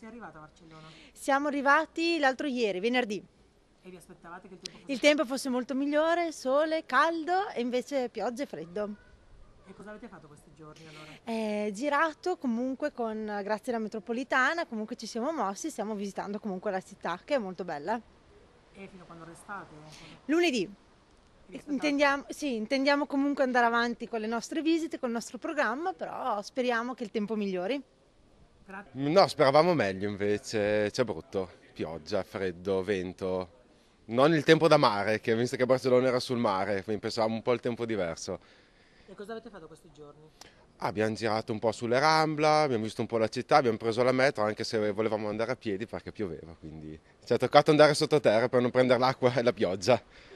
Sei arrivata a Barcellona? Siamo arrivati l'altro ieri, venerdì. E vi aspettavate che il tempo fosse? Il tempo fosse molto migliore, sole, caldo e invece piogge e freddo. E cosa avete fatto questi giorni allora? È eh, girato comunque con, grazie alla metropolitana, comunque ci siamo mossi, stiamo visitando comunque la città che è molto bella. E fino a quando restate? Lunedì. Intendiamo, sì, intendiamo comunque andare avanti con le nostre visite, con il nostro programma, però speriamo che il tempo migliori tra... No, speravamo meglio invece, c'è brutto, pioggia, freddo, vento, non il tempo da mare, che visto che Barcellona era sul mare, quindi pensavamo un po' al tempo diverso. E cosa avete fatto questi giorni? Ah, abbiamo girato un po' sulle Rambla, abbiamo visto un po' la città, abbiamo preso la metro anche se volevamo andare a piedi perché pioveva, quindi ci ha toccato andare sottoterra per non prendere l'acqua e la pioggia.